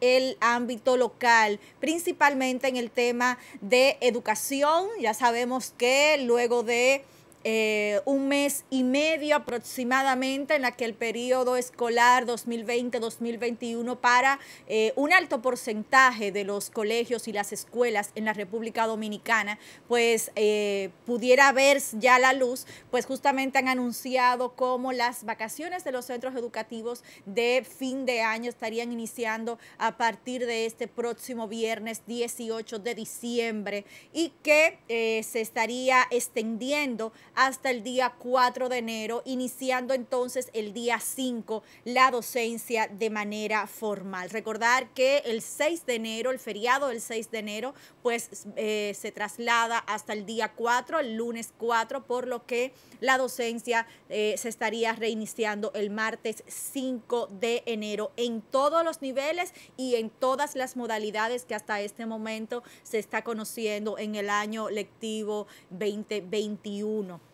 el ámbito local, principalmente en el tema de educación. Ya sabemos que luego de eh, un mes y medio aproximadamente en la que el periodo escolar 2020-2021 para eh, un alto porcentaje de los colegios y las escuelas en la República Dominicana, pues eh, pudiera ver ya la luz, pues justamente han anunciado cómo las vacaciones de los centros educativos de fin de año estarían iniciando a partir de este próximo viernes 18 de diciembre y que se estaría extendiendo hasta el día 4 de enero, iniciando entonces el día 5 la docencia de manera formal. Recordar que el 6 de enero, el feriado del 6 de enero, pues eh, se traslada hasta el día 4, el lunes 4, por lo que la docencia eh, se estaría reiniciando el martes 5 de enero en todos los niveles y en todas las modalidades que hasta este momento se está conociendo en el año lectivo 2021.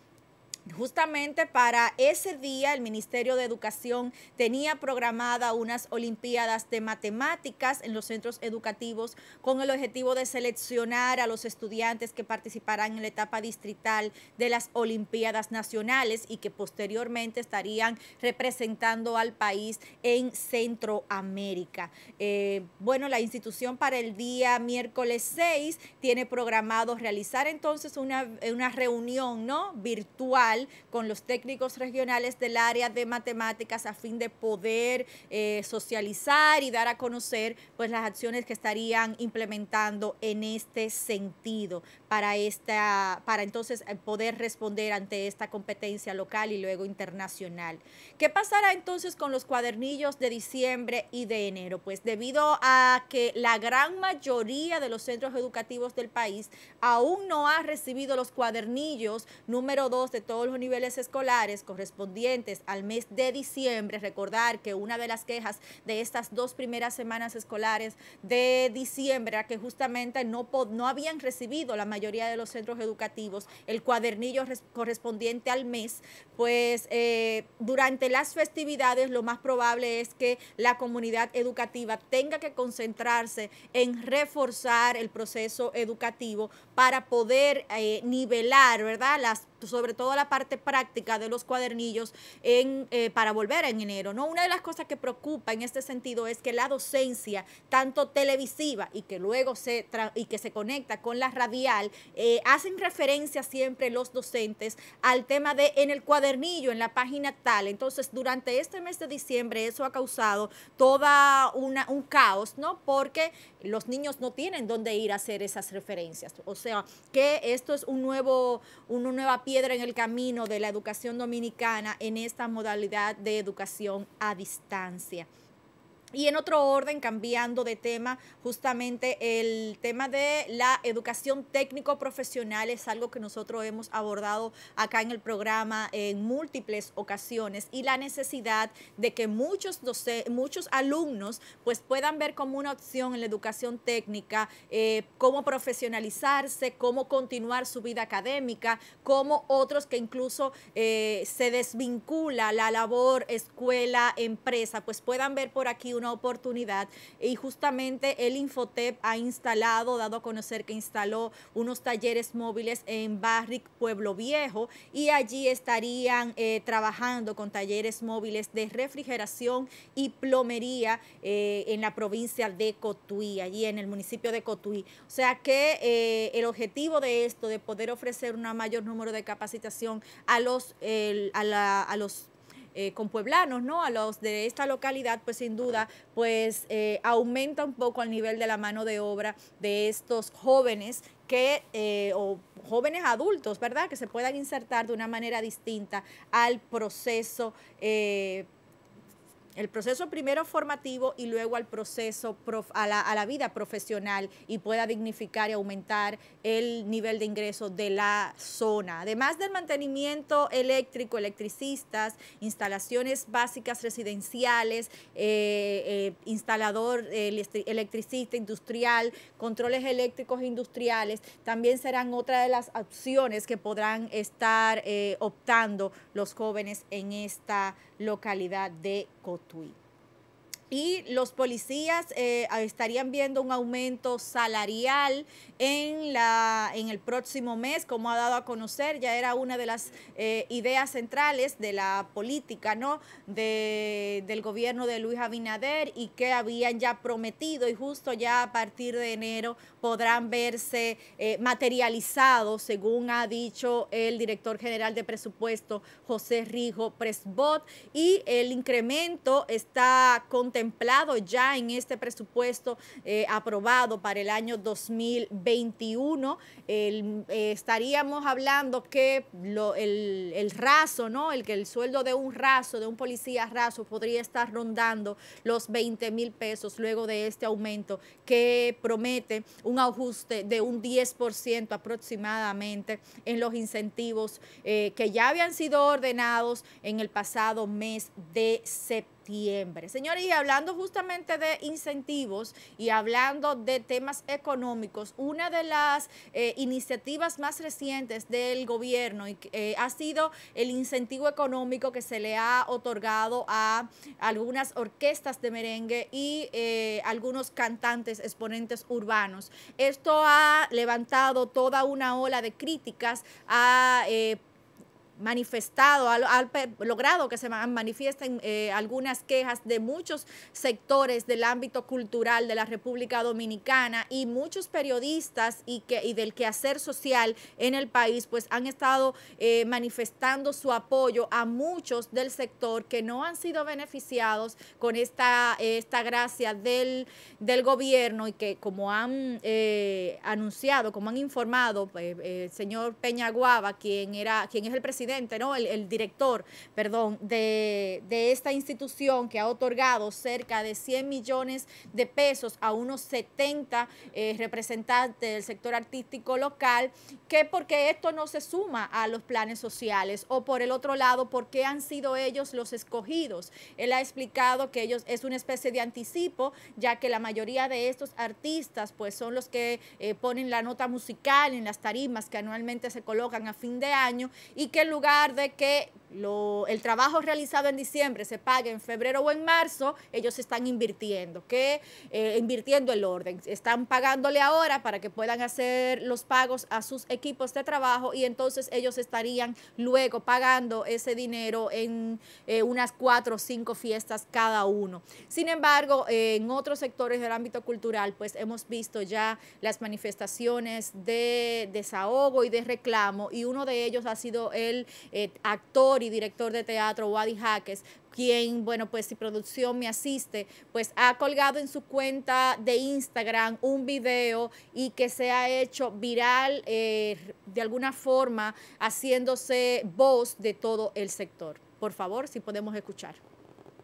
Justamente para ese día el Ministerio de Educación tenía programada unas Olimpiadas de Matemáticas en los centros educativos con el objetivo de seleccionar a los estudiantes que participarán en la etapa distrital de las Olimpiadas Nacionales y que posteriormente estarían representando al país en Centroamérica. Eh, bueno, la institución para el día miércoles 6 tiene programado realizar entonces una, una reunión ¿no? virtual con los técnicos regionales del área de matemáticas a fin de poder eh, socializar y dar a conocer pues las acciones que estarían implementando en este sentido para, esta, para entonces eh, poder responder ante esta competencia local y luego internacional. ¿Qué pasará entonces con los cuadernillos de diciembre y de enero? Pues debido a que la gran mayoría de los centros educativos del país aún no ha recibido los cuadernillos número dos de todos los niveles escolares correspondientes al mes de diciembre, recordar que una de las quejas de estas dos primeras semanas escolares de diciembre era que justamente no, no habían recibido la mayoría de los centros educativos, el cuadernillo correspondiente al mes, pues eh, durante las festividades lo más probable es que la comunidad educativa tenga que concentrarse en reforzar el proceso educativo para poder eh, nivelar, ¿verdad?, las sobre todo la parte práctica de los cuadernillos en, eh, para volver en enero. ¿no? Una de las cosas que preocupa en este sentido es que la docencia, tanto televisiva y que luego se, y que se conecta con la radial, eh, hacen referencia siempre los docentes al tema de en el cuadernillo, en la página tal. Entonces, durante este mes de diciembre eso ha causado toda una, un caos, ¿no? Porque los niños no tienen dónde ir a hacer esas referencias. O sea, que esto es un nuevo, una nueva piedra en el camino de la educación dominicana en esta modalidad de educación a distancia. Y en otro orden, cambiando de tema, justamente el tema de la educación técnico-profesional es algo que nosotros hemos abordado acá en el programa en múltiples ocasiones y la necesidad de que muchos, muchos alumnos pues puedan ver como una opción en la educación técnica, eh, cómo profesionalizarse, cómo continuar su vida académica, como otros que incluso eh, se desvincula la labor escuela-empresa, pues puedan ver por aquí una oportunidad y justamente el Infotep ha instalado, dado a conocer que instaló unos talleres móviles en Barrick, Pueblo Viejo, y allí estarían eh, trabajando con talleres móviles de refrigeración y plomería eh, en la provincia de Cotuí, allí en el municipio de Cotuí. O sea que eh, el objetivo de esto, de poder ofrecer un mayor número de capacitación a los, a a los eh, con pueblanos, ¿no? A los de esta localidad, pues sin duda, pues eh, aumenta un poco el nivel de la mano de obra de estos jóvenes que, eh, o jóvenes adultos, ¿verdad? Que se puedan insertar de una manera distinta al proceso el proceso primero formativo y luego al proceso, a, la, a, la, vida profesional y pueda dignificar y aumentar el nivel de ingreso de la zona. Además del mantenimiento eléctrico, electricistas, instalaciones básicas residenciales, eh, eh, instalador electricista industrial, controles eléctricos industriales, también serán otra de las opciones que podrán estar eh, optando los jóvenes en esta localidad de Cotuí y los policías eh, estarían viendo un aumento salarial en, la, en el próximo mes, como ha dado a conocer, ya era una de las eh, ideas centrales de la política ¿no? del gobierno de Luis Abinader y que habían ya prometido y justo ya a partir de enero podrán verse eh, materializados, según ha dicho el director general de presupuesto, José Rijo Presbot, y el incremento está con contemplado ya en este presupuesto eh, aprobado para el año 2021. Eh, estaríamos hablando que el, raso, ¿no? El que el sueldo de un raso, de un policía raso, podría estar rondando los 20 mil pesos luego de este aumento que promete un ajuste de un 10% aproximadamente en los incentivos eh, que ya habían sido ordenados en el pasado mes de septiembre. Señorías, Señores, y hablando justamente de incentivos y hablando de temas económicos, una de las eh, iniciativas más recientes del gobierno eh, ha sido el incentivo económico que se le ha otorgado a algunas orquestas de merengue y eh, algunos cantantes, exponentes urbanos. Esto ha levantado toda una ola de críticas a manifestado, ha, logrado que se manifiesten eh, algunas quejas de muchos sectores del ámbito cultural de la República Dominicana y muchos periodistas y, que, del quehacer social en el país, pues han estado eh, manifestando su apoyo a muchos del sector que no han sido beneficiados con esta, eh, esta gracia del, del gobierno y que como han anunciado, como han informado el pues, señor Peñaguaba, quien, era, quien es el presidente no, el, director, perdón, de, de, esta institución que ha otorgado cerca de 100 millones de pesos a unos 70 eh, representantes del sector artístico local, que porque esto no se suma a los planes sociales o por el otro lado, porque han sido ellos los escogidos. Él ha explicado que ellos es una especie de anticipo, ya que la mayoría de estos artistas pues son los que eh, ponen la nota musical en las tarimas que anualmente se colocan a fin de año y que luego lugar de que el trabajo realizado en diciembre se pague en febrero o en marzo, ellos están invirtiendo, que eh, invirtiendo el orden, están pagándole ahora para que puedan hacer los pagos a sus equipos de trabajo y entonces ellos estarían luego pagando ese dinero en eh, unas cuatro o cinco fiestas cada uno. Sin embargo, eh, en otros sectores del ámbito cultural, pues hemos visto ya las manifestaciones de desahogo y de reclamo y uno de ellos ha sido el actor director de teatro Wadi Jaques, quien, bueno, pues si producción me asiste, pues ha colgado en su cuenta de Instagram un video y que se ha hecho viral eh, de alguna forma, haciéndose voz de todo el sector. Por favor, si podemos escuchar.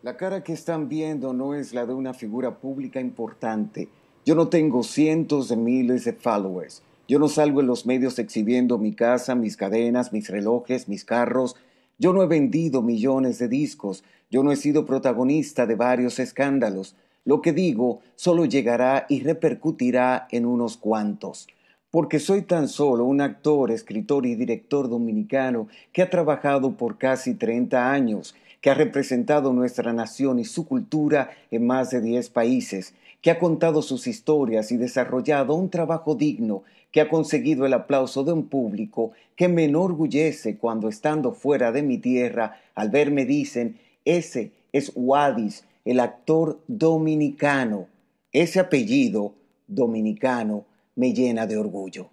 La cara que están viendo no es la de una figura pública importante. Yo no tengo cientos de miles de followers. Yo no salgo en los medios exhibiendo mi casa, mis cadenas, mis relojes, mis carros, yo no he vendido millones de discos, yo no he sido protagonista de varios escándalos. Lo que digo solo llegará y repercutirá en unos cuantos, porque soy tan solo un actor, escritor y director dominicano que ha trabajado por casi 30 años, que ha representado nuestra nación y su cultura en más de 10 países, que ha contado sus historias y desarrollado un trabajo digno que ha conseguido el aplauso de un público que me enorgullece cuando estando fuera de mi tierra, al verme dicen, ese es Wadis, el actor dominicano. Ese apellido dominicano me llena de orgullo.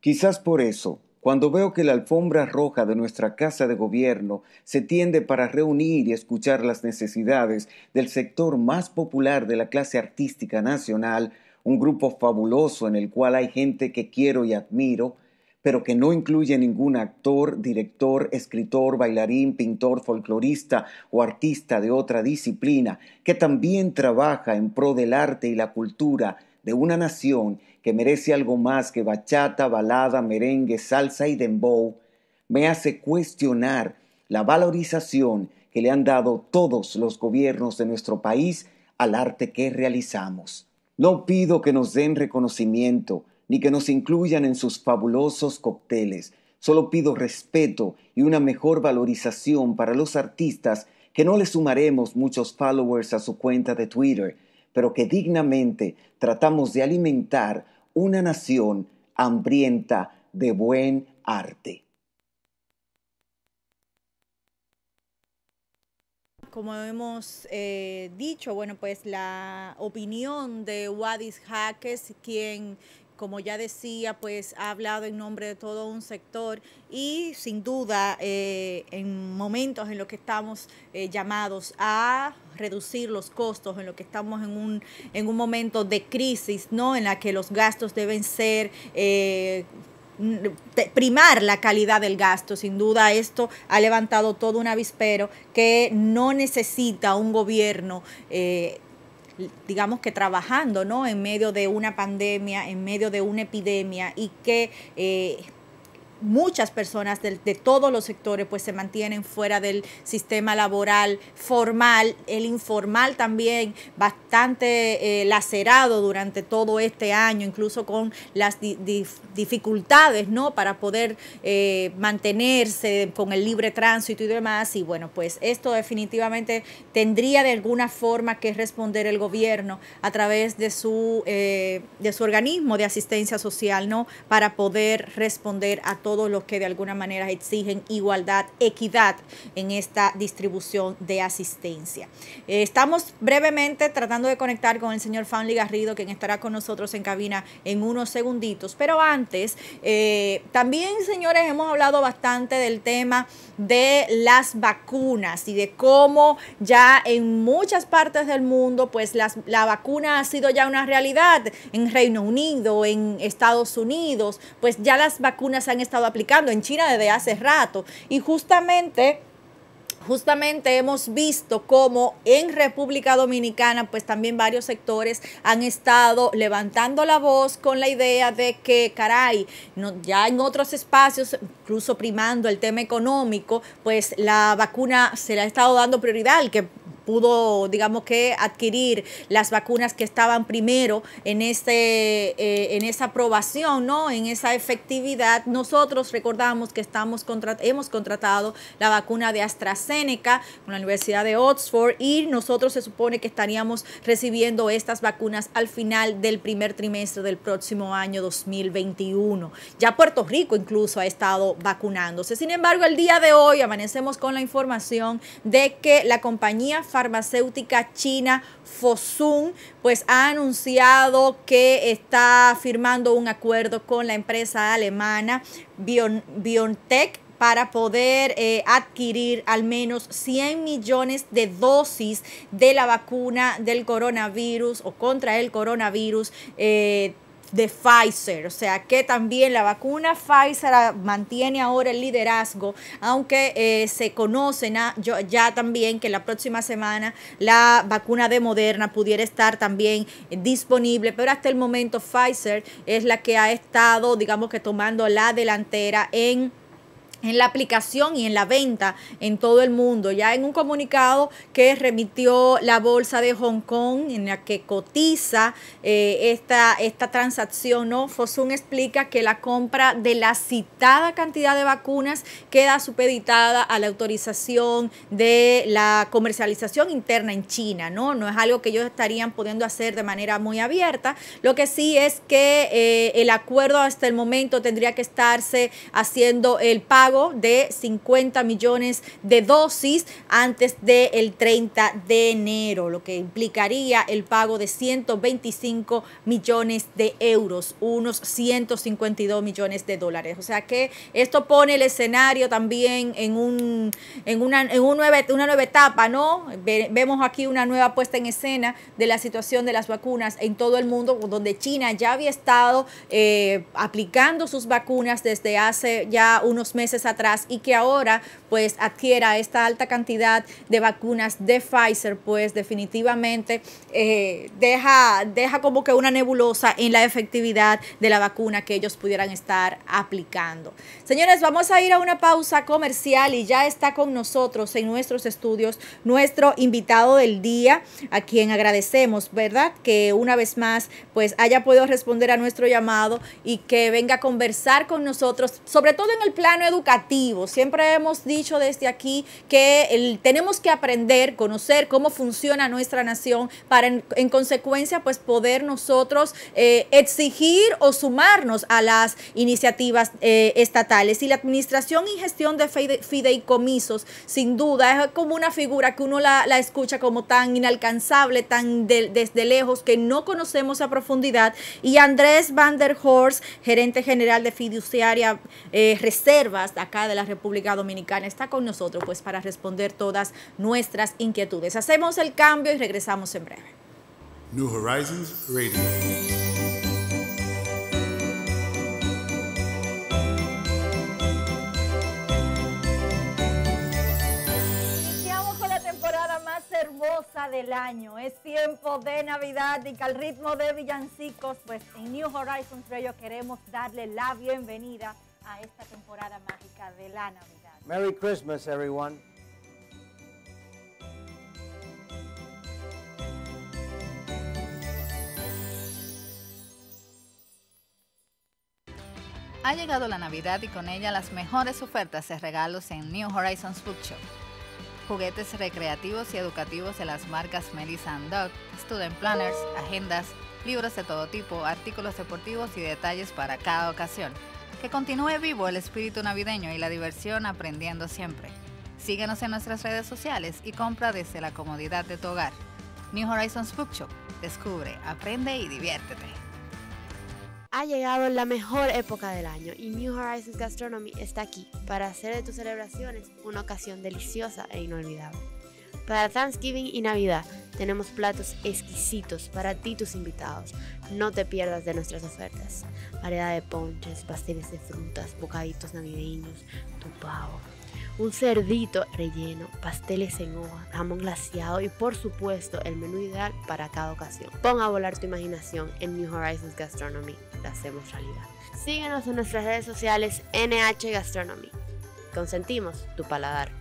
Quizás por eso cuando veo que la alfombra roja de nuestra casa de gobierno se tiende para reunir y escuchar las necesidades del sector más popular de la clase artística nacional, un grupo fabuloso en el cual hay gente que quiero y admiro, pero que no incluye ningún actor, director, escritor, bailarín, pintor, folclorista o artista de otra disciplina, que también trabaja en pro del arte y la cultura de una nación que merece algo más que bachata, balada, merengue, salsa y dembow, me hace cuestionar la valorización que le han dado todos los gobiernos de nuestro país al arte que realizamos. No pido que nos den reconocimiento ni que nos incluyan en sus fabulosos cócteles, solo pido respeto y una mejor valorización para los artistas que no le sumaremos muchos followers a su cuenta de Twitter, pero que dignamente tratamos de alimentar una nación hambrienta de buen arte. como hemos eh, dicho, bueno, pues la opinión de Wadis Jaques, quien como ya decía, pues ha hablado en nombre de todo un sector y sin duda eh, en momentos en los que estamos eh, llamados a reducir los costos, en los que estamos en un, en un momento de crisis, ¿no? En la que los gastos deben ser... Eh, primar la calidad del gasto. Sin duda esto ha levantado todo un avispero que no necesita un gobierno eh, digamos que trabajando ¿no? en medio de una pandemia, en medio de una epidemia y que eh, muchas personas de, todos los sectores pues se mantienen fuera del sistema laboral formal, el informal también bastante eh, lacerado durante todo este año, incluso con las dificultades ¿no? para poder eh, mantenerse con el libre tránsito y demás. Y bueno, pues esto definitivamente tendría de alguna forma que responder el gobierno a través de su, eh, de su organismo de asistencia social, ¿no? Para poder responder a todo todos los que de alguna manera exigen igualdad, equidad en esta distribución de asistencia. Eh, estamos brevemente tratando de conectar con el señor Fanli Garrido, quien estará con nosotros en cabina en unos segunditos. Pero antes, eh, también, señores, hemos hablado bastante del tema de las vacunas y de cómo ya en muchas partes del mundo, pues las, la vacuna ha sido ya una realidad en Reino Unido, en Estados Unidos, pues ya las vacunas han estado estado aplicando en China desde hace rato. Y justamente justamente hemos visto cómo en República Dominicana, pues también varios sectores han estado levantando la voz con la idea de que, caray, no, ya en otros espacios, incluso primando el tema económico, pues la vacuna se le ha estado dando prioridad, al que pudo, digamos que, adquirir las vacunas que estaban primero en, este, eh, en esa aprobación, ¿no? En esa efectividad. Nosotros recordamos que estamos hemos contratado la vacuna de AstraZeneca con la Universidad de Oxford y nosotros se supone que estaríamos recibiendo estas vacunas al final del primer trimestre del próximo año 2021. Ya Puerto Rico incluso ha estado vacunándose. Sin embargo, el día de hoy amanecemos con la información de que la compañía farmacéutica china Fosun, pues ha anunciado que está firmando un acuerdo con la empresa alemana BioNTech para poder eh, adquirir al menos 100 millones de dosis de la vacuna del coronavirus o contra el coronavirus. Eh, de Pfizer, o sea que también la vacuna Pfizer mantiene ahora el liderazgo, aunque eh, se conocen ya también que la próxima semana la vacuna de Moderna pudiera estar también disponible, pero hasta el momento Pfizer es la que ha estado, digamos que tomando la delantera en en la aplicación y en la venta en todo el mundo. Ya en un comunicado que remitió la Bolsa de Hong Kong, en la que cotiza eh, esta, esta transacción, ¿no? Fosun explica que la compra de la citada cantidad de vacunas queda supeditada a la autorización de la comercialización interna en China, ¿no? No es algo que ellos estarían pudiendo hacer de manera muy abierta. Lo que sí es que eh, el acuerdo hasta el momento tendría que estarse haciendo el pago de 50 millones de dosis antes del 30 de enero, lo que implicaría el pago de 125 millones de euros, unos 152 millones de dólares. O sea que esto pone el escenario también en, un, una, nueva, una nueva etapa, ¿no? Vemos aquí una nueva puesta en escena de la situación de las vacunas en todo el mundo, donde China ya había estado eh, aplicando sus vacunas desde hace ya unos meses atrás y que ahora pues adquiera esta alta cantidad de vacunas de Pfizer, pues definitivamente eh, deja, deja como que una nebulosa en la efectividad de la vacuna que ellos pudieran estar aplicando. Señores, vamos a ir a una pausa comercial y ya está con nosotros en nuestros estudios nuestro invitado del día, a quien agradecemos, ¿verdad? Que una vez más pues haya podido responder a nuestro llamado y que venga a conversar con nosotros, sobre todo en el plano educativo educativo. Siempre hemos dicho desde aquí que tenemos que aprender, conocer cómo funciona nuestra nación para en, consecuencia pues poder nosotros eh, exigir o sumarnos a las iniciativas eh, estatales. Y la administración y gestión de fideicomisos, sin duda, es como una figura que uno la, escucha como tan inalcanzable, tan desde lejos, que no conocemos a profundidad. Y Andrés Van der Horst, gerente general de fiduciaria eh, reservas acá de la República Dominicana está con nosotros pues para responder todas nuestras inquietudes. Hacemos el cambio y regresamos en breve. New Horizons Radio. Iniciamos con la temporada más hermosa del año. Es tiempo de Navidad y que al ritmo de villancicos, pues en New Horizons Radio queremos darle la bienvenida a esta temporada mágica de la Navidad. Merry Christmas, everyone. Ha llegado la Navidad y con ella las mejores ofertas de regalos en New Horizons Shop. Juguetes recreativos y educativos de las marcas Melissa and Doug, Student Planners, agendas, libros de todo tipo, artículos deportivos y detalles para cada ocasión. Que continúe vivo el espíritu navideño y la diversión aprendiendo siempre. Síguenos en nuestras redes sociales y compra desde la comodidad de tu hogar. New Horizons Bookshop. Descubre, aprende y diviértete. Ha llegado la mejor época del año y New Horizons Gastronomy está aquí para hacer de tus celebraciones una ocasión deliciosa e inolvidable. Para Thanksgiving y Navidad tenemos platos exquisitos para ti tus invitados no te pierdas de nuestras ofertas. Variedad de ponches, pasteles de frutas, bocaditos navideños, pavo un cerdito relleno, pasteles en hoja, jamón glaciado y por supuesto el menú ideal para cada ocasión. Pon a volar tu imaginación en New Horizons Gastronomy. La hacemos realidad. Síguenos en nuestras redes sociales NH Gastronomy. Consentimos tu paladar.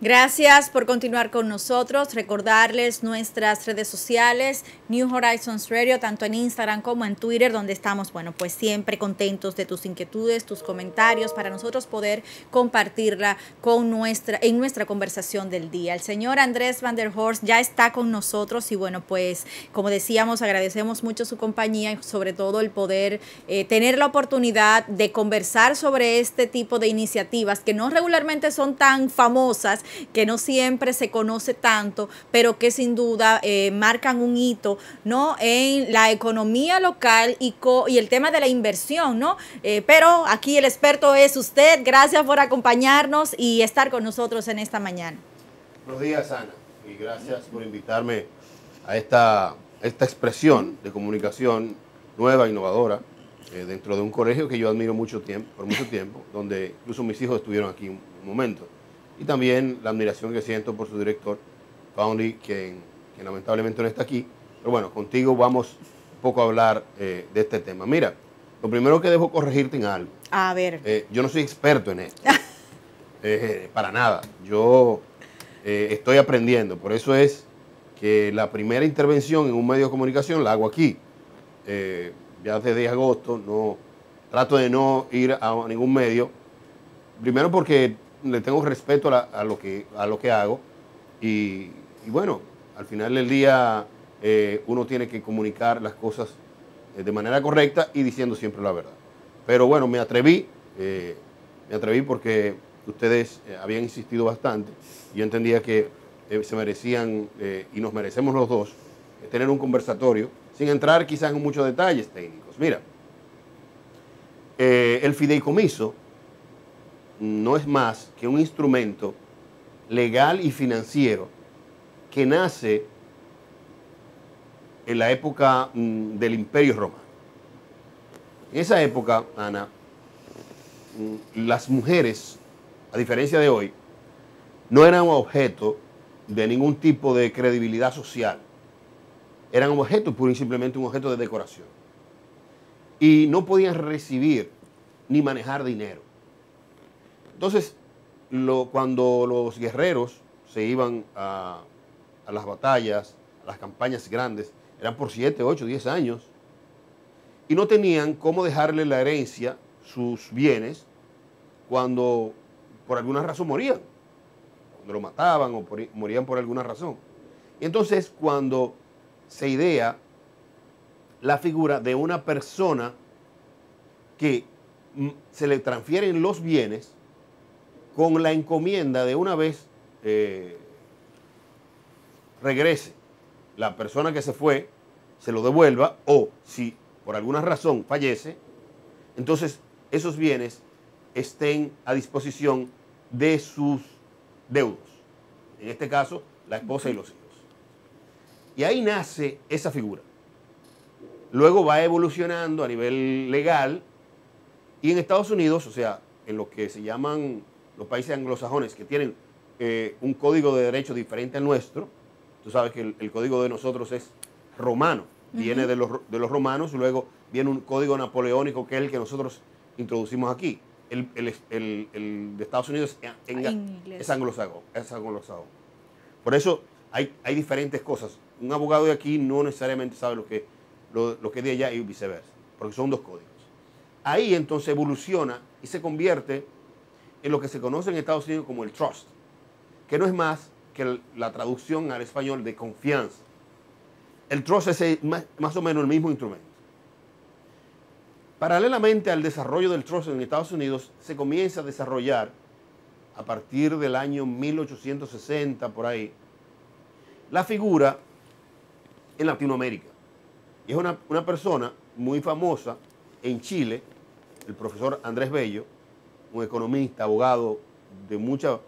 Gracias por continuar con nosotros. Recordarles nuestras redes sociales, New Horizons Radio, tanto en Instagram como en Twitter, donde estamos, bueno, pues siempre contentos de tus inquietudes, tus comentarios, para nosotros poder compartirla con nuestra, en nuestra conversación del día. El señor Andrés Van der Horst ya está con nosotros y bueno, pues como decíamos, agradecemos mucho su compañía y sobre todo el poder eh, tener la oportunidad de conversar sobre este tipo de iniciativas que no regularmente son tan famosas que no siempre se conoce tanto, pero que sin duda eh, marcan un hito ¿no? en la economía local y, y el tema de la inversión. ¿no? Eh, pero aquí el experto es usted. Gracias por acompañarnos y estar con nosotros en esta mañana. Buenos días, Ana, y gracias por invitarme a esta, expresión de comunicación nueva, innovadora, eh, dentro de un colegio que yo admiro mucho tiempo, por mucho tiempo, donde incluso mis hijos estuvieron aquí un momento y también la admiración que siento por su director, Foundry, quien, lamentablemente no está aquí. Pero bueno, contigo vamos un poco a hablar eh, de este tema. Mira, lo primero que debo corregirte en algo. A ver. Eh, yo no soy experto en esto. Eh, para nada. Yo estoy aprendiendo. Por eso es que la primera intervención en un medio de comunicación la hago aquí. ya desde agosto no trato de no ir a ningún medio. Primero porque le tengo respeto a, lo, que, a lo que hago y, bueno, al final del día eh, uno tiene que comunicar las cosas eh, de manera correcta y diciendo siempre la verdad. Pero bueno, me atreví, eh, me atreví porque ustedes habían insistido bastante yo entendía que se merecían y nos merecemos los dos tener un conversatorio sin entrar quizás en muchos detalles técnicos. Mira, el fideicomiso no es más que un instrumento legal y financiero que nace en la época mm, del Imperio Romano. En esa época, Ana, mm, las mujeres, a diferencia de hoy, no eran objeto de ningún tipo de credibilidad social. Eran objeto, pura y simplemente un objeto de decoración. Y no podían recibir ni manejar dinero. Entonces, cuando los guerreros se iban a, las batallas, a las campañas grandes, eran por 7, 8, 10 años, y no tenían cómo dejarle la herencia, sus bienes, cuando por alguna razón morían, cuando lo mataban o morían por alguna razón. Y entonces cuando se idea la figura de una persona que mm, se le transfieren los bienes con la encomienda de una vez eh, regrese la persona que se fue, se lo devuelva, o si por alguna razón fallece, entonces esos bienes estén a disposición de sus deudos. En este caso, la esposa y los hijos. Y ahí nace esa figura. Luego va evolucionando a nivel legal y en Estados Unidos, o sea, en lo que se llaman los países anglosajones que tienen eh, un código de derecho diferente al nuestro, tú sabes que el, código de nosotros es romano, viene de, los, de los romanos, luego viene un código napoleónico que es el que nosotros introducimos aquí. El, de Estados Unidos es, anglosajón, Por eso hay, diferentes cosas. Un abogado de aquí no necesariamente sabe lo que, lo que es de allá y viceversa, porque son dos códigos. Ahí entonces evoluciona y se convierte en lo que se conoce en Estados Unidos como el trust, que no es más que la traducción al español de confianza. El trust es más o menos el mismo instrumento. Paralelamente al desarrollo del trust en Estados Unidos, se comienza a desarrollar a partir del año 1860, por ahí, la figura en Latinoamérica. Y es una, una persona muy famosa en Chile, el profesor Andrés Bello, un economista, abogado de, mucha,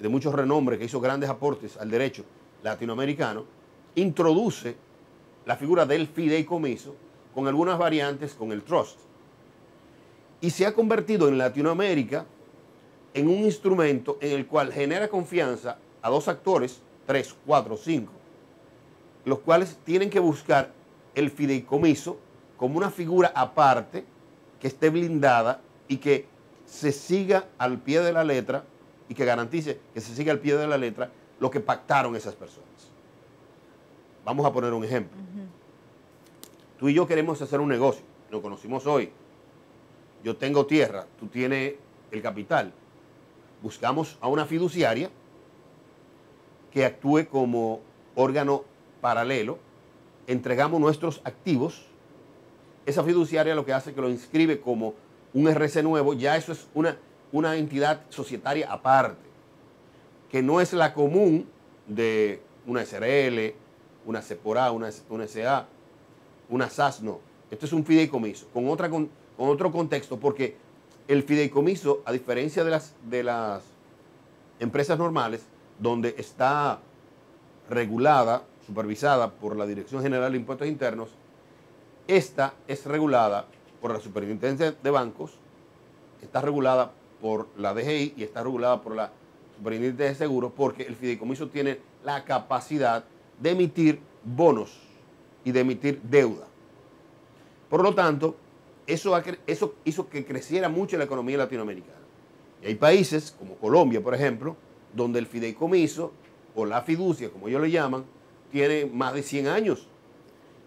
de mucho renombre que hizo grandes aportes al derecho latinoamericano, introduce la figura del fideicomiso con algunas variantes con el trust. Y se ha convertido en Latinoamérica en un instrumento en el cual genera confianza a dos actores, tres, cuatro, cinco, los cuales tienen que buscar el fideicomiso como una figura aparte que esté blindada y que se siga al pie de la letra y que garantice que se siga al pie de la letra lo que pactaron esas personas. Vamos a poner un ejemplo. Tú y yo queremos hacer un negocio, lo conocimos hoy. Yo tengo tierra, tú tienes el capital. Buscamos a una fiduciaria que actúe como órgano paralelo, entregamos nuestros activos. Esa fiduciaria lo que hace es que lo inscribe como un RC nuevo, ya eso es una, una entidad societaria aparte, que no es la común de una SRL, una CEPORA, una, una SA, una SAS, no. Esto es un fideicomiso, con, otra, otro contexto, porque el fideicomiso, a diferencia de las, de las empresas normales, donde está regulada, supervisada por la Dirección General de Impuestos Internos, esta es regulada por la Superintendencia de Bancos, está regulada por la DGI y está regulada por la Superintendencia de Seguros, porque el fideicomiso tiene la capacidad de emitir bonos y de emitir deuda. Por lo tanto, eso, hizo que creciera mucho la economía latinoamericana. Y hay países, como Colombia, por ejemplo, donde el fideicomiso o la fiducia, como ellos le llaman, tiene más de 100 años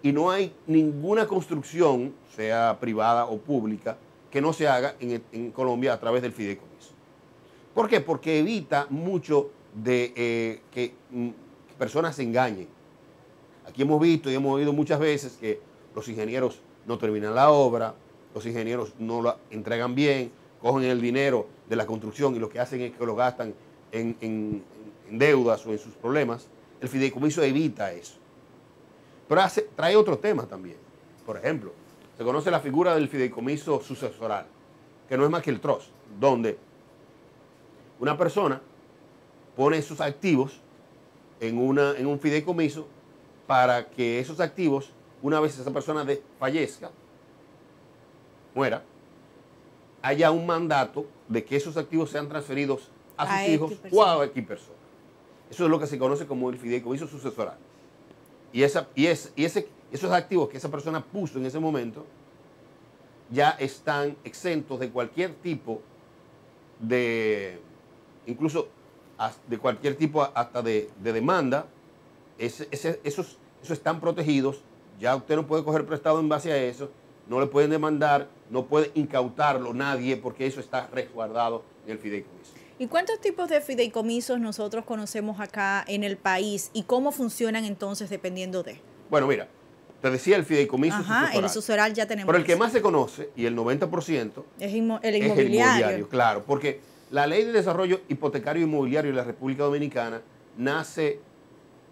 y no hay ninguna construcción, sea privada o pública, que no se haga en, Colombia a través del fideicomiso. ¿Por qué? Porque evita mucho de eh, mm, que personas se engañen. Aquí hemos visto y hemos oído muchas veces que los ingenieros no terminan la obra, los ingenieros no la entregan bien, cogen el dinero de la construcción y lo que hacen es que lo gastan en deudas o en sus problemas. El fideicomiso evita eso. Pero trae otro tema también. Por ejemplo, se conoce la figura del fideicomiso sucesoral, que no es más que el trust, donde una persona pone sus activos en, un fideicomiso para que esos activos, una vez esa persona de, fallezca, muera, haya un mandato de que esos activos sean transferidos a, sus hijos o a X persona. Eso es lo que se conoce como el fideicomiso sucesoral y, esa, y, es, y ese, esos activos que esa persona puso en ese momento ya están exentos de cualquier tipo de, incluso de cualquier tipo hasta de, demanda, esos, esos están protegidos, ya usted no puede coger prestado en base a eso, no le pueden demandar, no puede incautarlo nadie porque eso está resguardado en el fideicomiso. ¿Y cuántos tipos de fideicomisos nosotros conocemos acá en el país y cómo funcionan entonces dependiendo de? Bueno, mira, te decía el fideicomiso Ajá, el sucesoral ya tenemos. Pero el que más se conoce, y el 90%, es, el inmobiliario. Claro, porque la ley de desarrollo hipotecario inmobiliario de la República Dominicana nace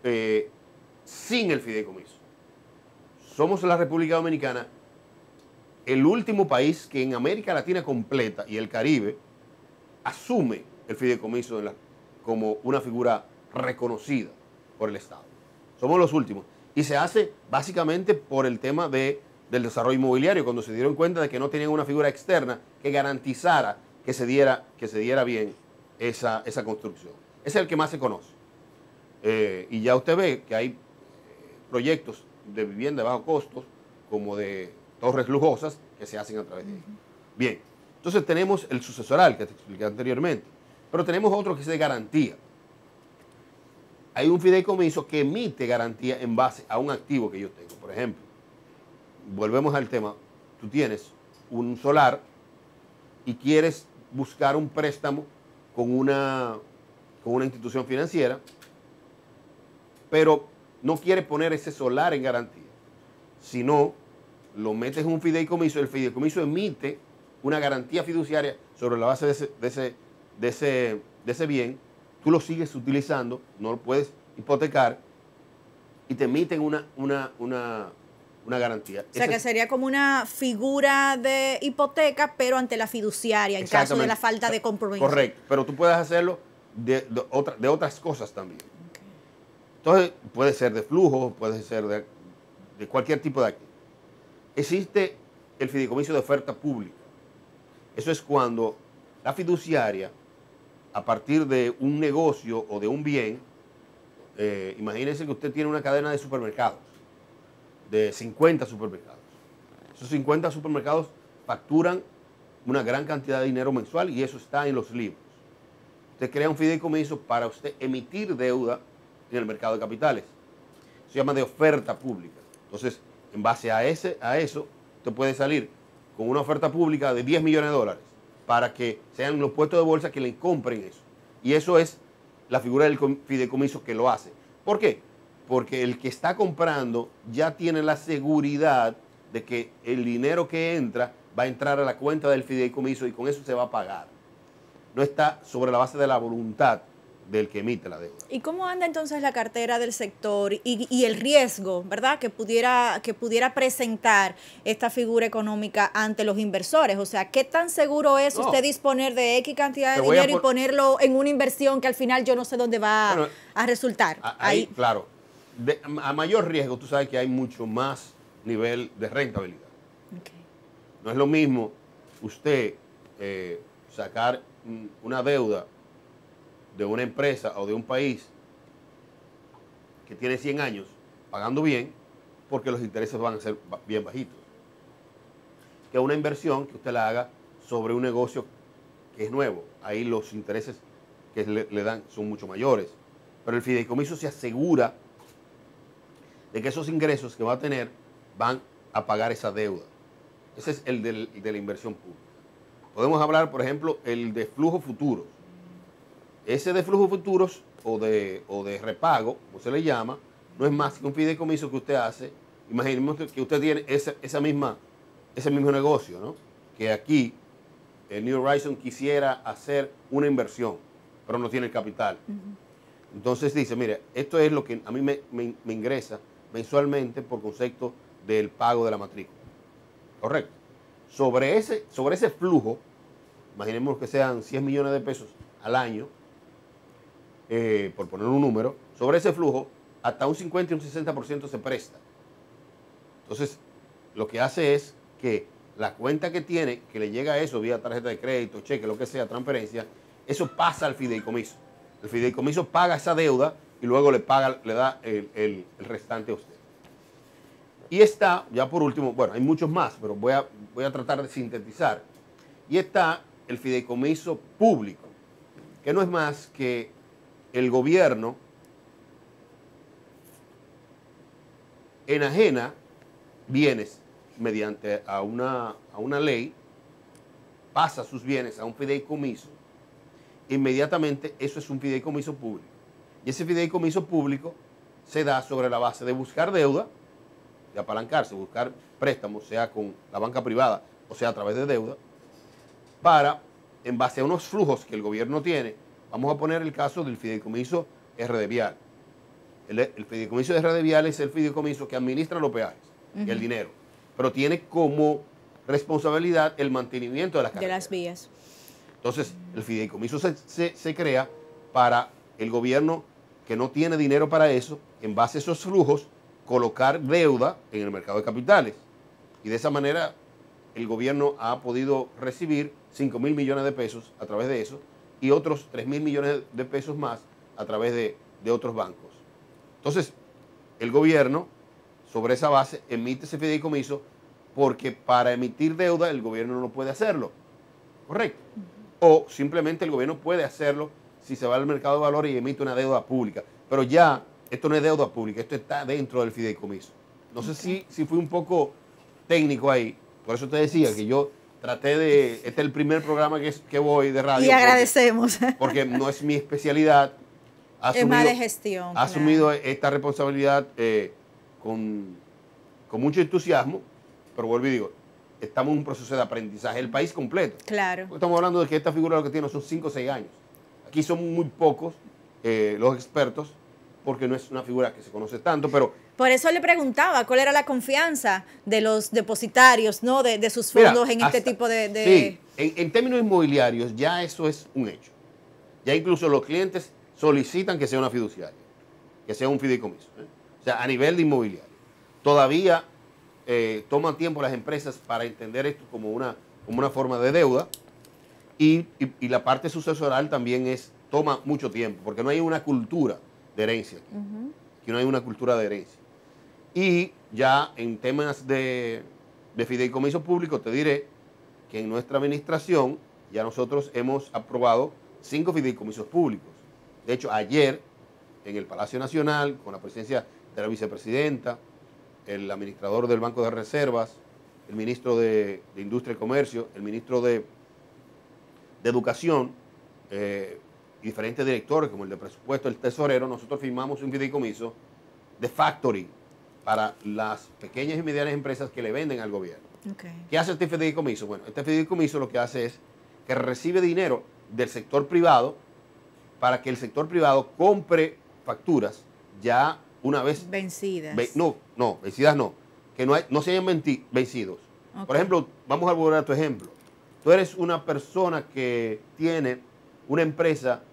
eh, sin el fideicomiso. Somos la República Dominicana el último país que en América Latina completa y el Caribe asume el fideicomiso como una figura reconocida por el Estado. Somos los últimos. Y se hace básicamente por el tema de, del desarrollo inmobiliario, cuando se dieron cuenta de que no tenían una figura externa que garantizara que se diera, que se diera bien esa, construcción. es el que más se conoce. Eh, y ya usted ve que hay eh, proyectos de vivienda de bajo costo, como de torres lujosas, que se hacen a través de ellos. Bien, entonces tenemos el sucesoral que te expliqué anteriormente pero tenemos otro que es de garantía. Hay un fideicomiso que emite garantía en base a un activo que yo tengo. Por ejemplo, volvemos al tema, tú tienes un solar y quieres buscar un préstamo con una, con una institución financiera, pero no quieres poner ese solar en garantía, Si no, lo metes en un fideicomiso, el fideicomiso emite una garantía fiduciaria sobre la base de ese de ese, de ese bien, tú lo sigues utilizando, no lo puedes hipotecar y te emiten una, una, garantía. O sea, que sería como una figura de hipoteca, pero ante la fiduciaria, en caso de la falta de compromiso. Correcto, pero tú puedes hacerlo de, otra, de otras cosas también. Entonces, puede ser de flujo, puede ser de, de cualquier tipo de activo. Existe el fideicomiso de oferta pública. Eso es cuando la fiduciaria a partir de un negocio o de un bien, imagínese eh, imagínense que usted tiene una cadena de supermercados, de 50 supermercados. Esos 50 supermercados facturan una gran cantidad de dinero mensual y eso está en los libros. Usted crea un fideicomiso para usted emitir deuda en el mercado de capitales. Se llama de oferta pública. Entonces, en base a, ese, a eso, usted puede salir con una oferta pública de 10 millones de dólares para que sean los puestos de bolsa que le compren eso. Y eso es la figura del fideicomiso que lo hace. ¿Por qué? Porque el que está comprando ya tiene la seguridad de que el dinero que entra va a entrar a la cuenta del fideicomiso y con eso se va a pagar. No está sobre la base de la voluntad del que emite la deuda. ¿Y cómo anda entonces la cartera del sector y, el riesgo, verdad, que pudiera, que pudiera presentar esta figura económica ante los inversores? O sea, ¿qué tan seguro es usted disponer de X cantidad de dinero y ponerlo en una inversión que al final yo no sé dónde va a resultar? Ahí, claro. a mayor riesgo, tú sabes que hay mucho más nivel de rentabilidad. No es lo mismo usted eh, sacar una deuda de una empresa o de un país que tiene 100 años pagando bien, porque los intereses van a ser bien bajitos. Que una inversión que usted la haga sobre un negocio que es nuevo, ahí los intereses que le, dan son mucho mayores. Pero el fideicomiso se asegura de que esos ingresos que va a tener van a pagar esa deuda. Ese es el de la inversión pública. Podemos hablar, por ejemplo, el de flujo futuro ese de flujo futuros o de, de repago, como se le llama, no es más que un fideicomiso que usted hace. Imaginemos que usted tiene esa, misma, ese mismo negocio, ¿no? Que aquí el New Horizon quisiera hacer una inversión, pero no tiene el capital. Entonces dice, mire, esto es lo que a mí me, ingresa mensualmente por concepto del pago de la matrícula. Correcto. Sobre ese, sobre ese flujo, imaginemos que sean 100 millones de pesos al año, eh, por poner un número, sobre ese flujo, hasta un 50 y un 60% se presta. Entonces, lo que hace es que la cuenta que tiene, que le llega a eso vía tarjeta de crédito, cheque, lo que sea, transferencia, eso pasa al fideicomiso. El fideicomiso paga esa deuda y luego le paga, le da el, restante a usted. Y está, ya por último, bueno, hay muchos más, pero voy voy a tratar de sintetizar. Y está el fideicomiso público, que no es más que el gobierno enajena bienes mediante a una, a una ley, pasa sus bienes a un fideicomiso, inmediatamente eso es un fideicomiso público. Y ese fideicomiso público se da sobre la base de buscar deuda, de apalancarse, buscar préstamos, sea con la banca privada o sea a través de deuda, para, en base a unos flujos que el gobierno tiene, Vamos a poner el caso del fideicomiso RD Vial. El, fideicomiso de RD Vial es el fideicomiso que administra los peajes y el dinero, pero tiene como responsabilidad el mantenimiento de las las vías. Entonces, el fideicomiso se, se crea para el gobierno que no tiene dinero para eso, en base a esos flujos, colocar deuda en el mercado de capitales. Y de esa manera el gobierno ha podido recibir 5 mil millones de pesos a través de eso y otros 3 mil millones de pesos más a través de, otros bancos. Entonces, el gobierno, sobre esa base, emite ese fideicomiso porque para emitir deuda el gobierno no puede hacerlo. Correcto. O simplemente el gobierno puede hacerlo si se va al mercado de valores y emite una deuda pública. Pero ya, esto no es deuda pública, esto está dentro del fideicomiso. No sé si, si fui un poco técnico ahí. Por eso te decía que yo traté de, este es el primer programa que, que voy de radio. Y agradecemos. Porque, no es mi especialidad. es más de gestión. Ha asumido esta responsabilidad eh, con, mucho entusiasmo, pero vuelvo y digo, estamos en un proceso de aprendizaje, el país completo. Claro. Estamos hablando de que esta figura lo que tiene son 5 o 6 años. Aquí son muy pocos eh, los expertos, porque no es una figura que se conoce tanto, pero por eso le preguntaba cuál era la confianza de los depositarios, ¿no? De, sus fondos en este tipo de. Sí, en, términos inmobiliarios ya eso es un hecho. Ya incluso los clientes solicitan que sea una fiduciaria, que sea un fideicomiso. ¿eh? O sea, a nivel de inmobiliario. Todavía eh, toman tiempo las empresas para entender esto como una, como una forma de deuda. Y, la parte sucesoral también es toma mucho tiempo, porque no hay una cultura de herencia, aquí, que no hay una cultura de herencia. Y ya en temas de, de fideicomiso público te diré que en nuestra administración ya nosotros hemos aprobado cinco fideicomisos públicos. De hecho, ayer en el Palacio Nacional, con la presencia de la vicepresidenta, el administrador del Banco de Reservas, el ministro de, Industria y Comercio, el ministro de, Educación eh, diferentes directores como el de presupuesto, el tesorero, nosotros firmamos un fideicomiso de Factory, para las pequeñas y medianas empresas que le venden al gobierno. ¿Qué hace este fideicomiso? Bueno, este fideicomiso lo que hace es que recibe dinero del sector privado para que el sector privado compre facturas ya una vez... Vencidas. no, no, vencidas no. Que no, no se hayan vencidos. Por ejemplo, vamos a volver a tu ejemplo. Tú eres una persona que tiene una empresa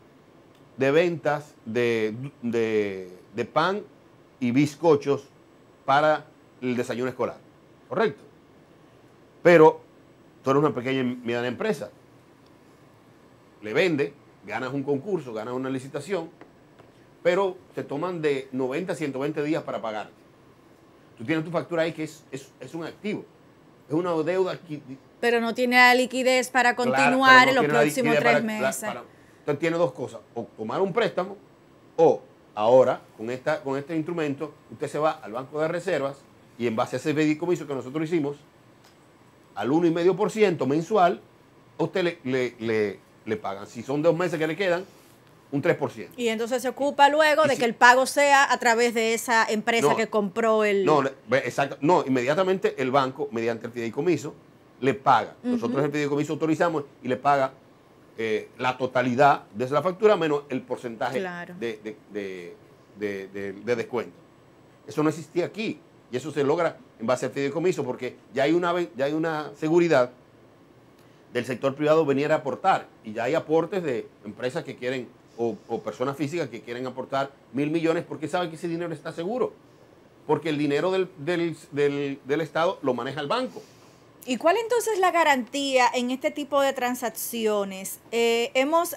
de ventas de, de pan y bizcochos para el desayuno escolar, correcto. Pero tú eres una pequeña y mediana empresa, le vende, ganas un concurso, ganas una licitación, pero te toman de 90 a 120 días para pagarte. Tú tienes tu factura ahí que es, un activo, es una deuda. Pero no tiene la liquidez para continuar en los próximos tres meses. entonces tiene dos cosas, o tomar un préstamo o Ahora, con, esta, con este instrumento, usted se va al Banco de Reservas y en base a ese pedicomiso que nosotros hicimos, al 1,5% mensual, a usted le, le, le, pagan. Si son dos meses que le quedan, un 3%. Y entonces se ocupa luego de que el pago sea a través de esa empresa que compró el... No, inmediatamente el banco, mediante el fideicomiso, le paga. Nosotros el pedicomiso autorizamos y le paga eh, la totalidad de la factura menos el porcentaje de, descuento. Eso no existía aquí y eso se logra en base al fideicomiso porque ya hay una, ya hay una seguridad del sector privado venir a aportar y ya hay aportes de empresas que quieren o, personas físicas que quieren aportar mil millones porque saben que ese dinero está seguro porque el dinero del Estado lo maneja el banco ¿Y cuál entonces la garantía en este tipo de transacciones? Eh, hemos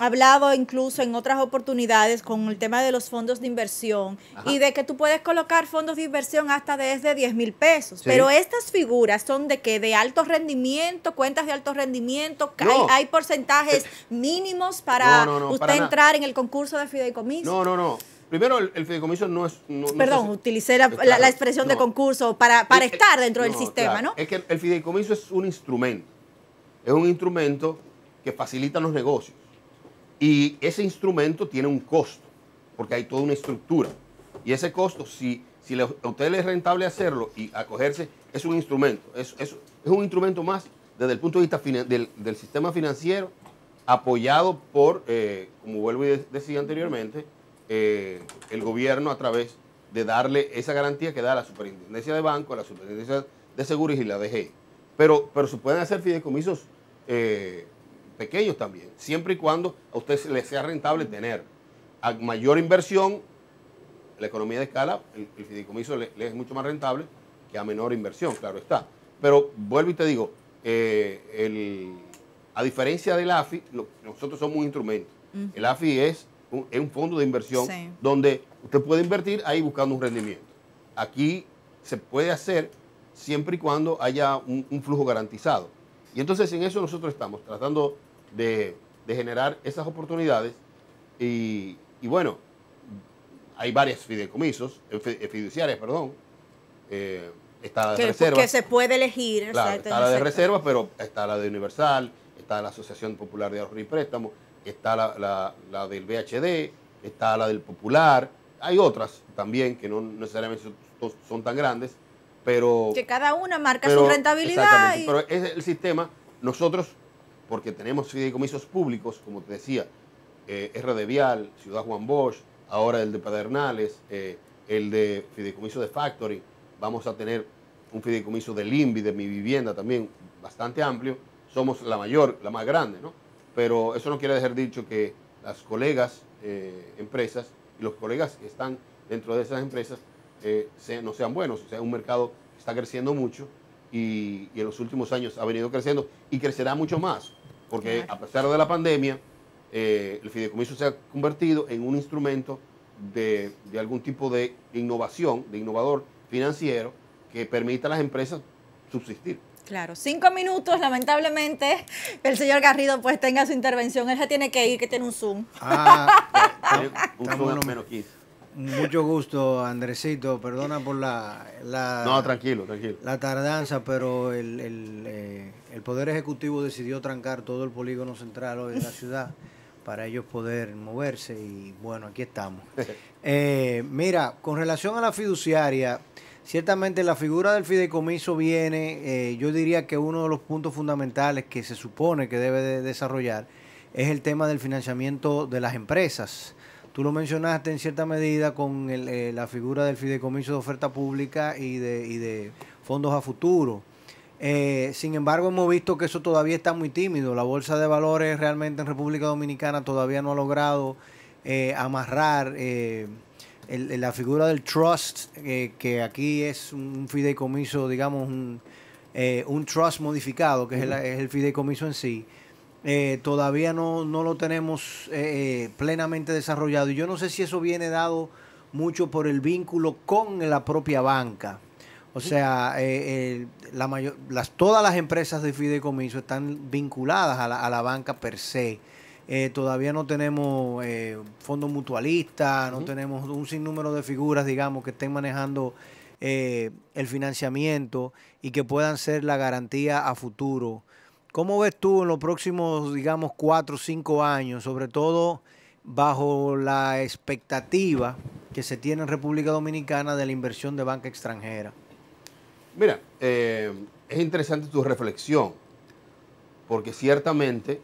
hablado incluso en otras oportunidades con el tema de los fondos de inversión y de que tú puedes colocar fondos de inversión hasta desde 10 mil pesos. Pero estas figuras son de que de alto rendimiento, cuentas de alto rendimiento, hay, porcentajes eh, mínimos para usted entrar en el concurso de fideicomiso. No, no, no. Primero, el, fideicomiso no es... Perdón, utilicé la, expresión de concurso para, estar dentro del sistema, ¿no? Es que el fideicomiso es un instrumento. Es un instrumento que facilita los negocios. Y ese instrumento tiene un costo, porque hay toda una estructura. Y ese costo, si, si a usted le es rentable hacerlo y acogerse, es un instrumento. Es, es, un instrumento más desde el punto de vista del, del sistema financiero apoyado por, eh, como vuelvo a decir anteriormente, eh, el gobierno a través de darle esa garantía que da la superintendencia de banco, la superintendencia de seguros y la DG. Pero, pero se pueden hacer fideicomisos eh, pequeños también, siempre y cuando a usted le sea rentable tener. A mayor inversión, la economía de escala, el, fideicomiso le, es mucho más rentable que a menor inversión, claro está. Pero vuelvo y te digo, eh, a diferencia del AFI, nosotros somos un instrumento. Mm. El AFI es es un fondo de inversión donde usted puede invertir ahí buscando un rendimiento. Aquí se puede hacer siempre y cuando haya un, flujo garantizado. Y entonces en eso nosotros estamos tratando de, generar esas oportunidades y, bueno, hay varias fideicomisos, eh, eh, fiduciarias, perdón. Eh, está la de reserva. Que se puede elegir. está la de reserva, pero está la de Universal, está la Asociación Popular de Ahorro y préstamo está la, del VHD, está la del Popular, hay otras también que no necesariamente son, tan grandes, pero... Que cada una marca su rentabilidad. Pero es el sistema, nosotros, porque tenemos fideicomisos públicos, como te decía, eh, RD Vial, Ciudad Juan Bosch, ahora el de Padernales, eh, el de fideicomiso de Factory, vamos a tener un fideicomiso de INVI, de mi vivienda también, bastante amplio, somos la mayor, la más grande, ¿no? Pero eso no quiere dejar dicho que las colegas eh, empresas y los colegas que están dentro de esas empresas eh, no sean buenos. O sea, un mercado que está creciendo mucho y, en los últimos años ha venido creciendo y crecerá mucho más. Porque a pesar de la pandemia, eh, el fideicomiso se ha convertido en un instrumento de, de algún tipo de innovación, de innovador financiero que permita a las empresas subsistir. Claro, cinco minutos, lamentablemente, el señor Garrido pues tenga su intervención. Él se tiene que ir, que tiene un Zoom. Ah, eh, un Zoom menos 15. Mucho gusto, Andresito. Perdona por la, la, no, tranquilo, tranquilo. la tardanza, pero el, eh, Poder Ejecutivo decidió trancar todo el polígono central hoy en la ciudad para ellos poder moverse y bueno, aquí estamos. Eh, mira, con relación a la fiduciaria, Ciertamente la figura del fideicomiso viene, eh, yo diría que uno de los puntos fundamentales que se supone que debe desarrollar es el tema del financiamiento de las empresas. Tú lo mencionaste en cierta medida con eh, la figura del fideicomiso de oferta pública y de, fondos a futuro. Eh, sin embargo, hemos visto que eso todavía está muy tímido. La Bolsa de Valores realmente en República Dominicana todavía no ha logrado amarrar la figura del trust, eh, que aquí es un fideicomiso, digamos, eh, un, trust modificado, que es, el, es, fideicomiso en sí, eh, todavía no, no, lo tenemos plenamente desarrollado. Y yo no sé si eso viene dado mucho por el vínculo con la propia banca. O sea, la mayor, las, todas las empresas de fideicomiso están vinculadas a la banca per se. Eh, todavía no tenemos eh, fondos mutualistas, no tenemos un sinnúmero de figuras, digamos, que estén manejando eh, el financiamiento y que puedan ser la garantía a futuro. ¿Cómo ves tú en los próximos, digamos, cuatro o cinco años, sobre todo bajo la expectativa que se tiene en República Dominicana de la inversión de banca extranjera? Mira, eh, es interesante tu reflexión, porque ciertamente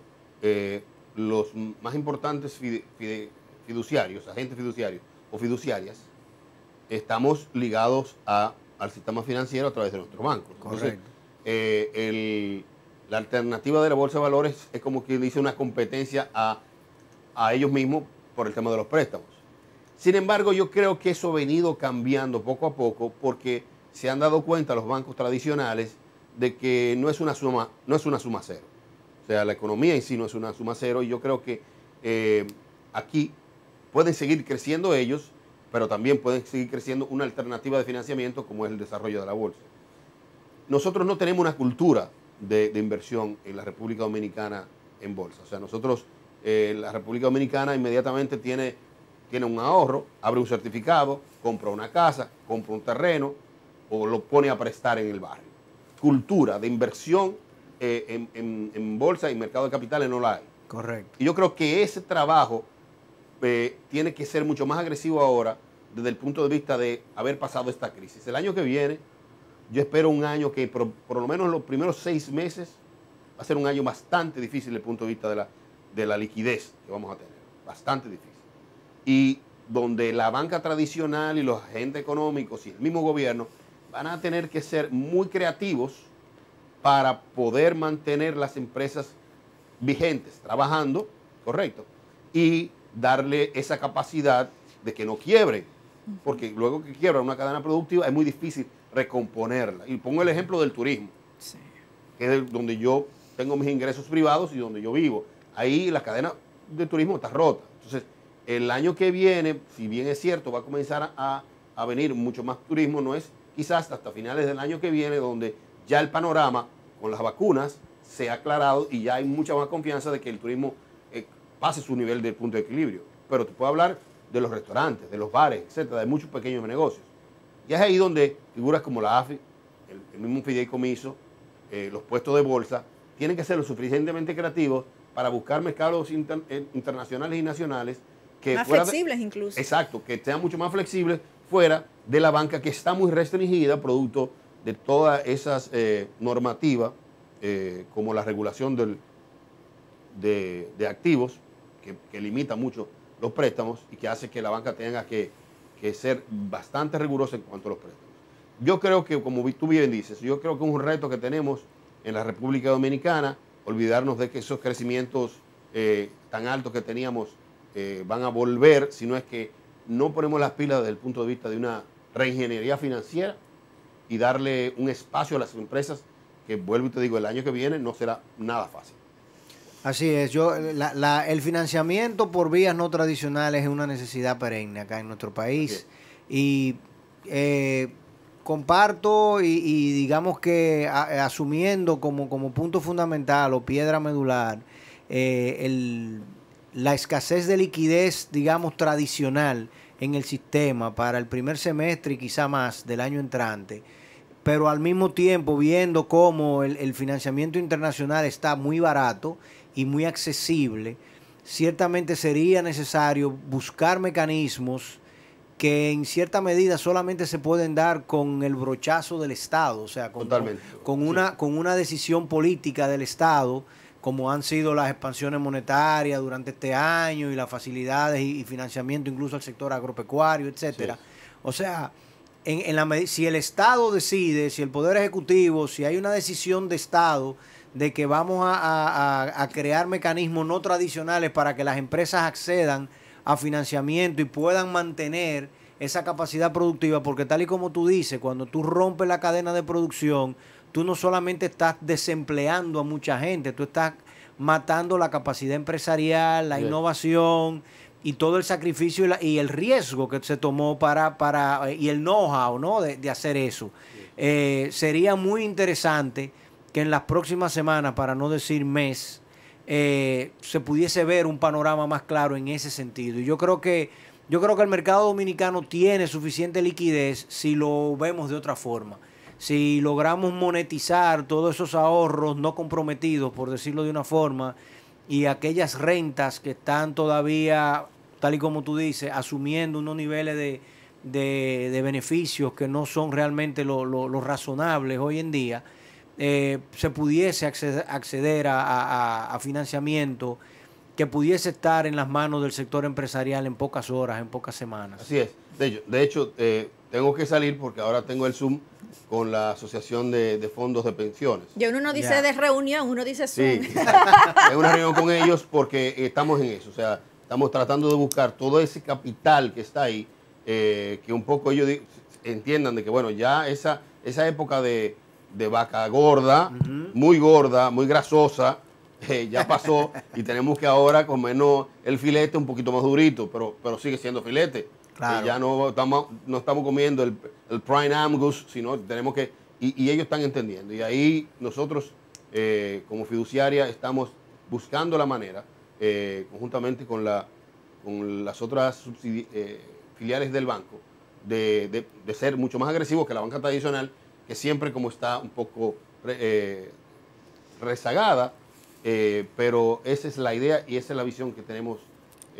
los más importantes fiduciarios, agentes fiduciarios o fiduciarias, estamos ligados al sistema financiero a través de nuestros bancos. Correcto. Eh, la alternativa de la bolsa de valores es como que dice una competencia a, a ellos mismos por el tema de los préstamos. Sin embargo, yo creo que eso ha venido cambiando poco a poco porque se han dado cuenta los bancos tradicionales de que no es una suma, no es una suma cero sea, la economía en sí no es una suma cero y yo creo que eh, aquí pueden seguir creciendo ellos, pero también pueden seguir creciendo una alternativa de financiamiento como es el desarrollo de la bolsa. Nosotros no tenemos una cultura de, inversión en la República Dominicana en bolsa. O sea, nosotros, eh, la República Dominicana inmediatamente tiene, tiene un ahorro, abre un certificado, compra una casa, compra un terreno o lo pone a prestar en el barrio. Cultura de inversión eh, en, bolsa y mercado de capitales no la hay. Correcto. Y yo creo que ese trabajo eh, tiene que ser mucho más agresivo ahora desde el punto de vista de haber pasado esta crisis. El año que viene, yo espero un año que por, lo menos los primeros seis meses va a ser un año bastante difícil desde el punto de vista de la, de la liquidez que vamos a tener. Bastante difícil. Y donde la banca tradicional y los agentes económicos y el mismo gobierno van a tener que ser muy creativos para poder mantener las empresas vigentes, trabajando, correcto, y darle esa capacidad de que no quiebre, porque luego que quiebra una cadena productiva es muy difícil recomponerla. Y pongo el ejemplo del turismo, que es donde yo tengo mis ingresos privados y donde yo vivo. Ahí la cadena de turismo está rota. Entonces, el año que viene, si bien es cierto, va a comenzar a, a venir mucho más turismo, no es quizás hasta finales del año que viene donde ya el panorama con las vacunas se ha aclarado y ya hay mucha más confianza de que el turismo eh, pase su nivel de punto de equilibrio. Pero te puedo hablar de los restaurantes, de los bares, etcétera, de muchos pequeños negocios. Y es ahí donde figuras como la AFI, el, mismo fideicomiso, eh, los puestos de bolsa, tienen que ser lo suficientemente creativos para buscar mercados eh, internacionales y nacionales que más fuera flexibles incluso. Exacto, que sean mucho más flexibles fuera de la banca que está muy restringida producto de todas esas eh, normativas, eh, como la regulación de, activos, que, limita mucho los préstamos y que hace que la banca tenga que, ser bastante rigurosa en cuanto a los préstamos. Yo creo que, como tú bien dices, yo creo que es un reto que tenemos en la República Dominicana, olvidarnos de que esos crecimientos eh, tan altos que teníamos van a volver, si no es que no ponemos las pilas desde el punto de vista de una reingeniería financiera y darle un espacio a las empresas, que vuelvo y te digo, el año que viene no será nada fácil. Así es, yo el financiamiento por vías no tradicionales es una necesidad perenne acá en nuestro país y eh, comparto y, digamos que asumiendo como, punto fundamental o piedra medular eh, la escasez de liquidez, digamos, tradicional en el sistema para el primer semestre y quizá más del año entrante pero al mismo tiempo viendo cómo el, financiamiento internacional está muy barato y muy accesible, ciertamente sería necesario buscar mecanismos que en cierta medida solamente se pueden dar con el brochazo del Estado, o sea, con, una, con una decisión política del Estado, como han sido las expansiones monetarias durante este año y las facilidades y, financiamiento incluso al sector agropecuario, etcétera. O sea, en, en la, si el Estado decide, si el Poder Ejecutivo, si hay una decisión de Estado de que vamos a, crear mecanismos no tradicionales para que las empresas accedan a financiamiento y puedan mantener esa capacidad productiva, porque tal y como tú dices, cuando tú rompes la cadena de producción, tú no solamente estás desempleando a mucha gente, tú estás matando la capacidad empresarial, la innovación y todo el sacrificio y, el riesgo que se tomó para, para eh, y el know-how ¿no? de, hacer eso. Eh, sería muy interesante que en las próximas semanas, para no decir mes, eh, se pudiese ver un panorama más claro en ese sentido. Y yo creo que yo creo que el mercado dominicano tiene suficiente liquidez si lo vemos de otra forma. Si logramos monetizar todos esos ahorros no comprometidos, por decirlo de una forma, y aquellas rentas que están todavía, tal y como tú dices, asumiendo unos niveles de, beneficios que no son realmente los razonables hoy en día, eh, se pudiese acceder, a, financiamiento que pudiese estar en las manos del sector empresarial en pocas horas, en pocas semanas. Así es. De hecho, de hecho eh, tengo que salir porque ahora tengo el Zoom con la Asociación de, Fondos de Pensiones. Ya uno no dice de reunión, uno dice Zoom. Sí, es una reunión con ellos porque estamos en eso, o sea, estamos tratando de buscar todo ese capital que está ahí, eh, que un poco ellos entiendan de que, bueno, ya esa, esa época de, vaca gorda, muy gorda, muy grasosa, eh, ya pasó y tenemos que ahora comernos el filete un poquito más durito, pero, pero sigue siendo filete ya no estamos, no estamos comiendo el, prime Angus, sino tenemos que... Y, ellos están entendiendo. Y ahí nosotros, eh, como fiduciaria, estamos buscando la manera, eh, conjuntamente con, la, las otras eh, filiales del banco, de, de, ser mucho más agresivos que la banca tradicional, que siempre como está un poco rezagada, pero esa es la idea y esa es la visión que tenemos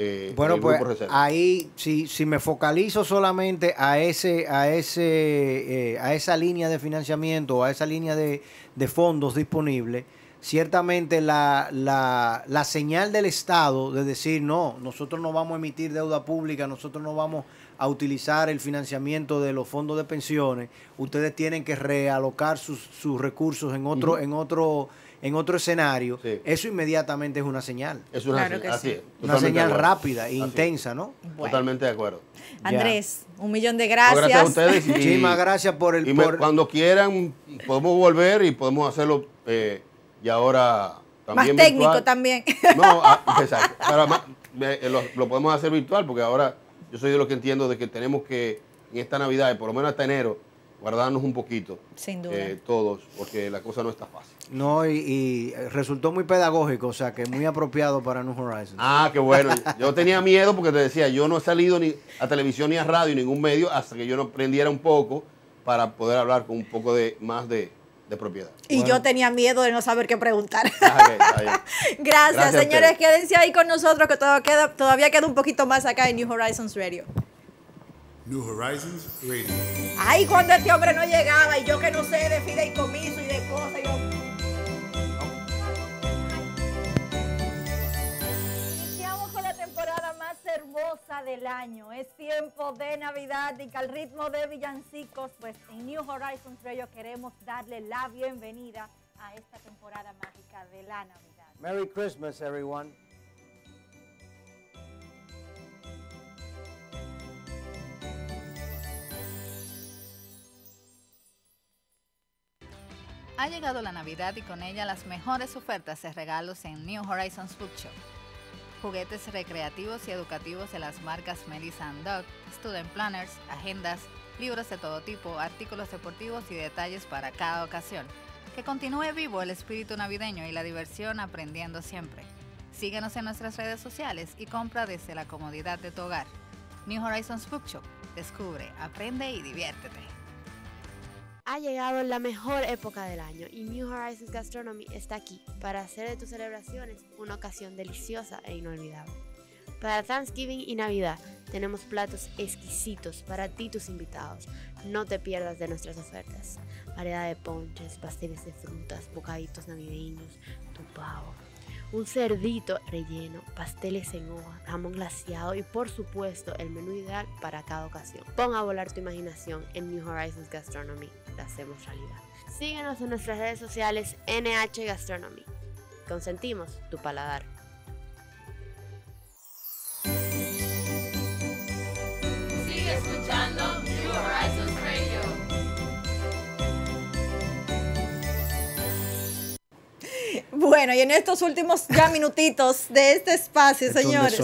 eh, bueno, pues ahí, si, si me focalizo solamente a ese, a ese, eh, a esa línea de financiamiento, a esa línea de, fondos disponibles, ciertamente la, la, la, señal del Estado de decir no, nosotros no vamos a emitir deuda pública, nosotros no vamos a utilizar el financiamiento de los fondos de pensiones, ustedes tienen que realocar sus, sus recursos en otro, en otro, en otro escenario, eso inmediatamente es una señal. Es una, señal, rápida e intensa, ¿no? Totalmente de acuerdo. Andrés, un millón de gracias. gracias a ustedes. Muchísimas gracias por el... Y Cuando quieran podemos volver y podemos hacerlo eh, y ahora... También más técnico también. No, ah, exacto. Eh, lo podemos hacer virtual porque ahora yo soy de los que entiendo de que tenemos que en esta Navidad, y por lo menos hasta enero, guardarnos un poquito. Sin eh, duda. todos, porque la cosa no está fácil. No, y, resultó muy pedagógico, o sea, que muy apropiado para New Horizons. Ah, qué bueno. Yo tenía miedo porque te decía, yo no he salido ni a televisión ni a radio, ningún medio, hasta que yo no aprendiera un poco para poder hablar con un poco de más de, propiedad. Y yo tenía miedo de no saber qué preguntar. Ah, Gracias, señores. Quédense ahí con nosotros que queda, todavía queda un poquito más acá en New Horizons Radio. New Horizons Radio. Ay, cuando este hombre no llegaba y yo que no sé de fideicomiso y de cosas, yo... hermosa del año. Es tiempo de Navidad y que al ritmo de villancicos, pues en New Horizons Radio queremos darle la bienvenida a esta temporada mágica de la Navidad. Merry Christmas, everyone. Ha llegado la Navidad y con ella las mejores ofertas de regalos en New Horizons Show juguetes recreativos y educativos de las marcas Melissa Doug, Student Planners, agendas, libros de todo tipo, artículos deportivos y detalles para cada ocasión. Que continúe vivo el espíritu navideño y la diversión aprendiendo siempre. Síguenos en nuestras redes sociales y compra desde la comodidad de tu hogar. New Horizons Bookshop. Descubre, aprende y diviértete. Ha llegado la mejor época del año y New Horizons Gastronomy está aquí para hacer de tus celebraciones una ocasión deliciosa e inolvidable. Para Thanksgiving y Navidad tenemos platos exquisitos para ti y tus invitados. No te pierdas de nuestras ofertas. Variedad de ponches, pasteles de frutas, bocaditos navideños, tu pavo, un cerdito relleno, pasteles en hoja, jamón glaciado y por supuesto el menú ideal para cada ocasión. Pon a volar tu imaginación en New Horizons Gastronomy, la hacemos realidad. Síguenos en nuestras redes sociales NH Gastronomy. Consentimos tu paladar. Sigue escuchando New Horizons. Bueno, y en estos últimos ya minutitos de este espacio, señores.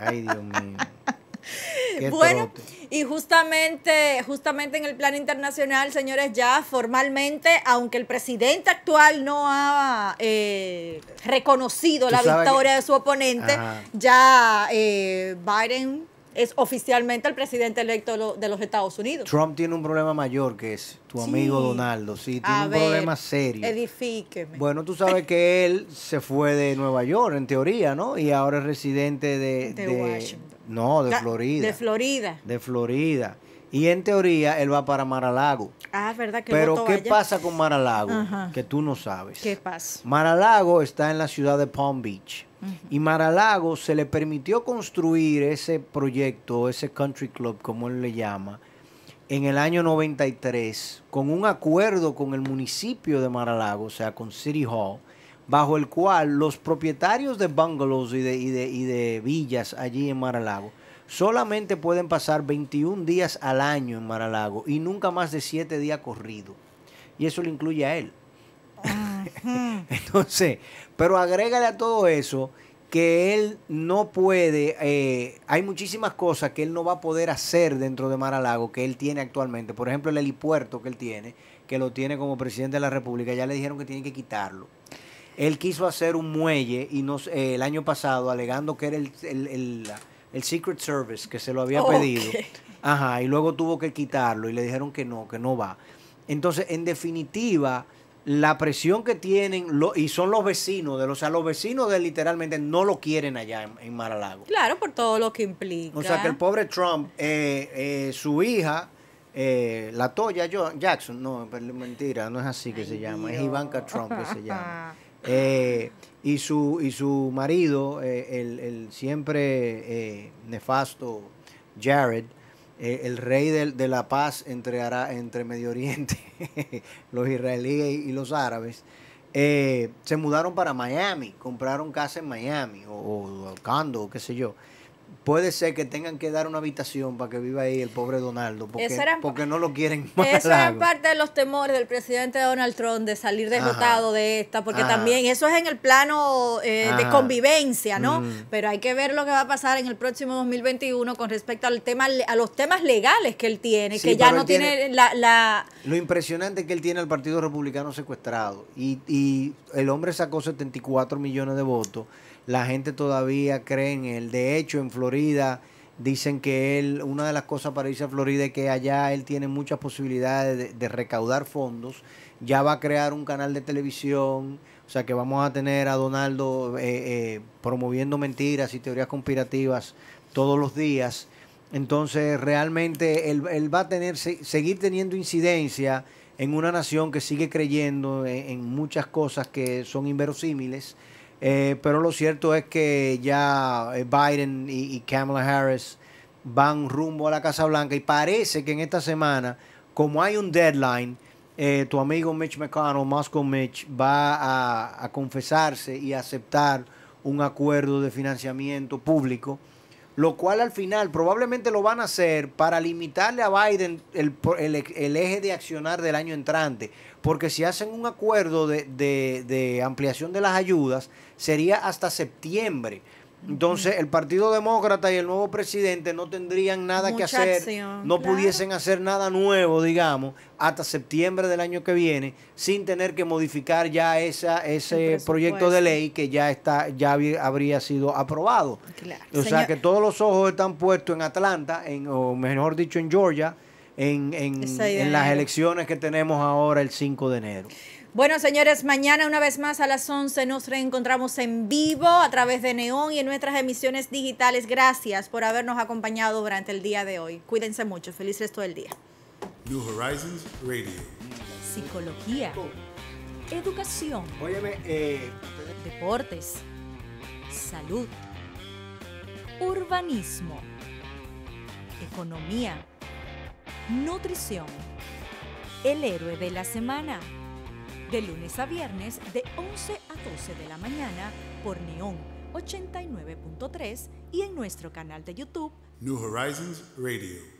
Ay, Dios mío. bueno, y justamente, justamente en el plan internacional, señores, ya formalmente, aunque el presidente actual no ha eh, reconocido la victoria de su oponente, ya eh, Biden es oficialmente el presidente electo de los Estados Unidos. Trump tiene un problema mayor que es tu amigo Donaldo, sí, tiene un problema serio. Edifíqueme. Bueno, tú sabes que él se fue de Nueva York, en teoría, ¿no? Y ahora es residente de... No, de Florida. De Florida. De Florida. Y en teoría él va para Maralago. Ah, ¿verdad? Que Pero ¿qué pasa con Maralago? Que tú no sabes. ¿Qué pasa? Maralago está en la ciudad de Palm Beach. Y Maralago se le permitió construir ese proyecto, ese country club, como él le llama, en el año 93, con un acuerdo con el municipio de Maralago, o sea, con City Hall, bajo el cual los propietarios de bungalows y de, y de, y de villas allí en Maralago Solamente pueden pasar 21 días al año en Maralago y nunca más de 7 días corrido Y eso lo incluye a él. Entonces, pero agrégale a todo eso que él no puede, eh, hay muchísimas cosas que él no va a poder hacer dentro de Maralago que él tiene actualmente. Por ejemplo, el helipuerto que él tiene, que lo tiene como presidente de la República, ya le dijeron que tiene que quitarlo. Él quiso hacer un muelle y nos, eh, el año pasado, alegando que era el el Secret Service que se lo había pedido. Ajá, y luego tuvo que quitarlo y le dijeron que no, que no va. Entonces, en definitiva, la presión que tienen, lo, y son los vecinos de los, o sea, los vecinos de literalmente no lo quieren allá en, en Maralago. Claro, por todo lo que implica. O sea, que el pobre Trump, eh, eh, su hija, eh, la Toya Jackson, no, mentira, no es así que se llama, es Ivanka Trump que se llama y su, y su marido, eh, el, siempre eh, nefasto Jared, eh, el rey de, la paz entre, entre Medio Oriente, los israelíes y, los árabes, se mudaron para Miami, compraron casa en Miami o, o, o qué sé yo puede ser que tengan que dar una habitación para que viva ahí el pobre Donaldo, porque, porque no lo quieren más. Eso es parte de los temores del presidente Donald Trump de salir derrotado de esta, porque también eso es en el plano eh, de convivencia, ¿no? Mm. Pero hay que ver lo que va a pasar en el próximo 2021 con respecto al tema, a los temas legales que él tiene, que ya no tiene, la, Lo impresionante que él tiene al Partido Republicano secuestrado y, y el hombre sacó 74 millones de votos la gente todavía cree en él. De hecho, en Florida dicen que él, una de las cosas para irse a Florida es que allá él tiene muchas posibilidades de, recaudar fondos. Ya va a crear un canal de televisión. O sea que vamos a tener a Donaldo eh, eh, promoviendo mentiras y teorías conspirativas todos los días. Entonces, realmente él, va a tener, seguir teniendo incidencia en una nación que sigue creyendo en muchas cosas que son inverosímiles. Eh, pero lo cierto es que ya eh, Biden y, Kamala Harris van rumbo a la Casa Blanca y parece que en esta semana, como hay un deadline, eh, tu amigo Mitch McConnell, Moscow Mitch, va a, confesarse y aceptar un acuerdo de financiamiento público, lo cual al final probablemente lo van a hacer para limitarle a Biden el, eje de accionar del año entrante, porque si hacen un acuerdo de ampliación de las ayudas, sería hasta septiembre. Entonces, el Partido Demócrata y el nuevo presidente no tendrían nada que hacer, no pudiesen hacer nada nuevo, digamos, hasta septiembre del año que viene, sin tener que modificar ya esa, ese proyecto de ley que ya está, ya habría sido aprobado. O sea que todos los ojos están puestos en Atlanta, en, o mejor dicho, en Georgia, en, en, en las elecciones que tenemos ahora el 5 de enero. Bueno, señores, mañana una vez más a las 11 nos reencontramos en vivo a través de Neón y en nuestras emisiones digitales. Gracias por habernos acompañado durante el día de hoy. Cuídense mucho. Feliz resto del día. New Horizons Radio. Psicología. Educación. Eh. Deportes. Salud. Urbanismo. Economía. Nutrición. El héroe de la semana de lunes a viernes de 11 a 12 de la mañana por Neon 89.3 y en nuestro canal de YouTube New Horizons Radio.